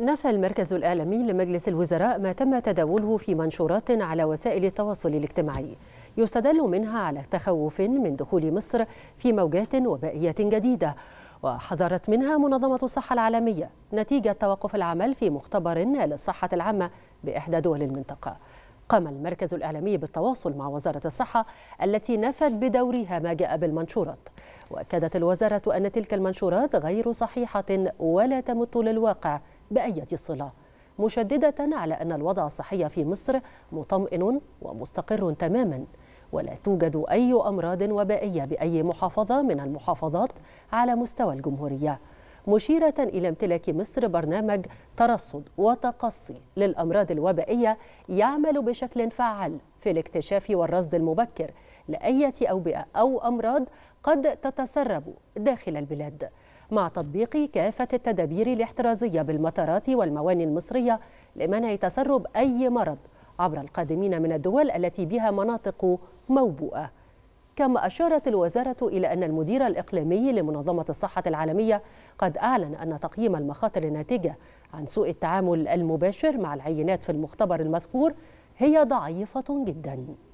نفى المركز الإعلامي لمجلس الوزراء ما تم تداوله في منشورات على وسائل التواصل الاجتماعي يستدل منها على تخوف من دخول مصر في موجات وبائية جديدة وحذرت منها منظمة الصحة العالمية نتيجة توقف العمل في مختبر للصحة العامة بإحدى دول المنطقة قام المركز الإعلامي بالتواصل مع وزارة الصحة التي نفت بدورها ما جاء بالمنشورات وأكدت الوزارة أن تلك المنشورات غير صحيحة ولا تمت للواقع بأية صلة مشددة على أن الوضع الصحي في مصر مطمئن ومستقر تماما ولا توجد أي أمراض وبائية بأي محافظة من المحافظات على مستوى الجمهورية مشيرة إلى امتلاك مصر برنامج ترصد وتقصي للأمراض الوبائية يعمل بشكل فعال في الاكتشاف والرصد المبكر لأية أوبئة أو أمراض قد تتسرب داخل البلاد مع تطبيق كافة التدابير الاحترازية بالمطارات والمواني المصرية لمنع تسرب أي مرض عبر القادمين من الدول التي بها مناطق موبوءة كما أشارت الوزارة إلى أن المدير الإقليمي لمنظمة الصحة العالمية قد أعلن أن تقييم المخاطر الناتجة عن سوء التعامل المباشر مع العينات في المختبر المذكور هي ضعيفة جداً